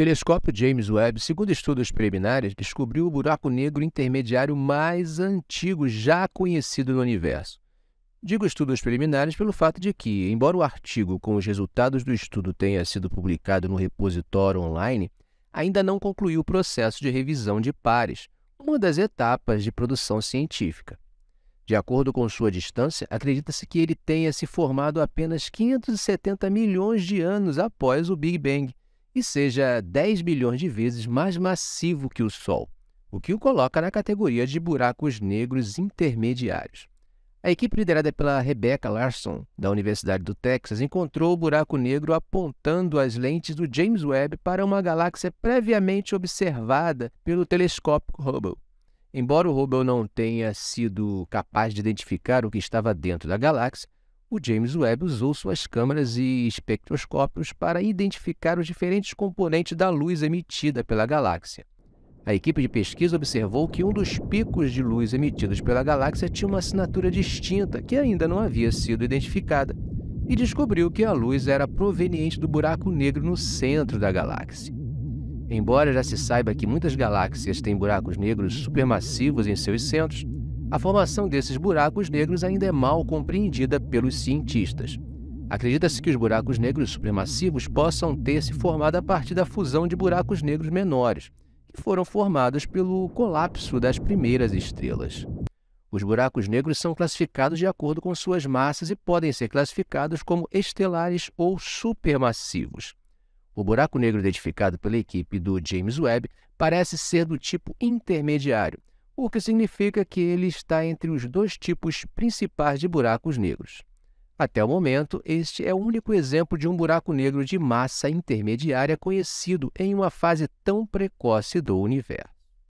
telescópio James Webb, segundo estudos preliminares, descobriu o buraco negro intermediário mais antigo já conhecido no universo. Digo estudos preliminares pelo fato de que, embora o artigo com os resultados do estudo tenha sido publicado no repositório online, ainda não concluiu o processo de revisão de pares, uma das etapas de produção científica. De acordo com sua distância, acredita-se que ele tenha se formado apenas 570 milhões de anos após o Big Bang, e seja 10 bilhões de vezes mais massivo que o Sol, o que o coloca na categoria de buracos negros intermediários. A equipe liderada pela Rebecca Larson, da Universidade do Texas, encontrou o buraco negro apontando as lentes do James Webb para uma galáxia previamente observada pelo telescópio Hubble. Embora o Hubble não tenha sido capaz de identificar o que estava dentro da galáxia, o James Webb usou suas câmeras e espectroscópios para identificar os diferentes componentes da luz emitida pela galáxia. A equipe de pesquisa observou que um dos picos de luz emitidos pela galáxia tinha uma assinatura distinta que ainda não havia sido identificada, e descobriu que a luz era proveniente do buraco negro no centro da galáxia. Embora já se saiba que muitas galáxias têm buracos negros supermassivos em seus centros, a formação desses buracos negros ainda é mal compreendida pelos cientistas. Acredita-se que os buracos negros supremassivos possam ter se formado a partir da fusão de buracos negros menores, que foram formados pelo colapso das primeiras estrelas. Os buracos negros são classificados de acordo com suas massas e podem ser classificados como estelares ou supermassivos. O buraco negro identificado pela equipe do James Webb parece ser do tipo intermediário, o que significa que ele está entre os dois tipos principais de buracos negros. Até o momento, este é o único exemplo de um buraco negro de massa intermediária conhecido em uma fase tão precoce do universo.